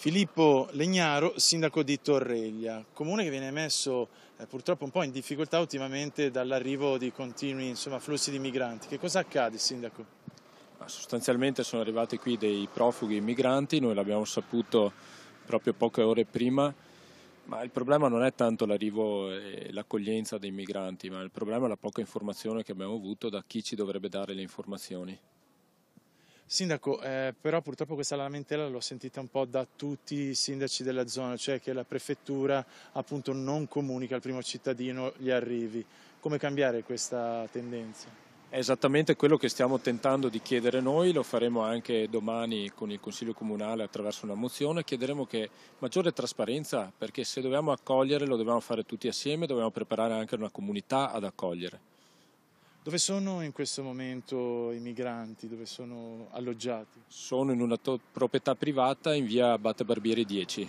Filippo Legnaro, sindaco di Torreglia, comune che viene messo eh, purtroppo un po' in difficoltà ultimamente dall'arrivo di continui insomma, flussi di migranti. Che cosa accade, sindaco? Sostanzialmente sono arrivati qui dei profughi migranti, noi l'abbiamo saputo proprio poche ore prima, ma il problema non è tanto l'arrivo e l'accoglienza dei migranti, ma il problema è la poca informazione che abbiamo avuto da chi ci dovrebbe dare le informazioni. Sindaco, eh, però purtroppo questa lamentela l'ho sentita un po' da tutti i sindaci della zona, cioè che la prefettura appunto non comunica al primo cittadino gli arrivi. Come cambiare questa tendenza? È esattamente quello che stiamo tentando di chiedere noi, lo faremo anche domani con il Consiglio Comunale attraverso una mozione, chiederemo che maggiore trasparenza, perché se dobbiamo accogliere lo dobbiamo fare tutti assieme, dobbiamo preparare anche una comunità ad accogliere. Dove sono in questo momento i migranti? Dove sono alloggiati? Sono in una to- proprietà privata in via Batte Barbieri 10.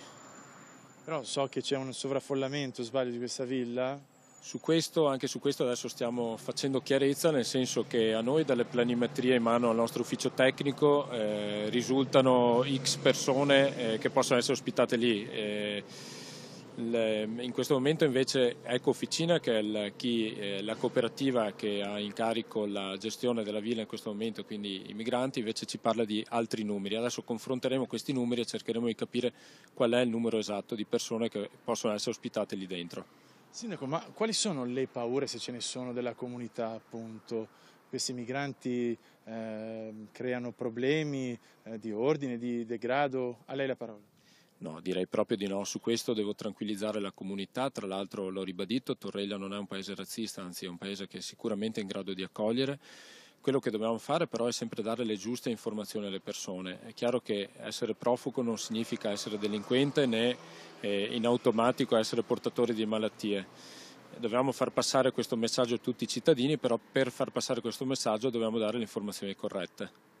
Però so che c'è un sovraffollamento, sbaglio, di questa villa? Su questo, anche su questo adesso stiamo facendo chiarezza, nel senso che a noi dalle planimetrie in mano al nostro ufficio tecnico eh, risultano X persone eh, che possono essere ospitate lì. Eh, in questo momento invece Ecofficina, che è la, chi, eh, la, cooperativa che ha in carico la gestione della villa in questo momento, quindi i migranti, invece ci parla di altri numeri. Adesso confronteremo questi numeri e cercheremo di capire qual è il numero esatto di persone che possono essere ospitate lì dentro. Sindaco, ma quali sono le paure, se ce ne sono, della comunità appunto? Questi migranti eh, creano problemi eh, di ordine, di degrado? A lei la parola. No, direi proprio di no. Su questo devo tranquillizzare la comunità. Tra l'altro l'ho ribadito, Torrella non è un paese razzista, anzi è un paese che è sicuramente in grado di accogliere. Quello che dobbiamo fare però è sempre dare le giuste informazioni alle persone. È chiaro che essere profugo non significa essere delinquente né eh, in automatico essere portatori di malattie. Dobbiamo far passare questo messaggio a tutti i cittadini, però per far passare questo messaggio dobbiamo dare le informazioni corrette.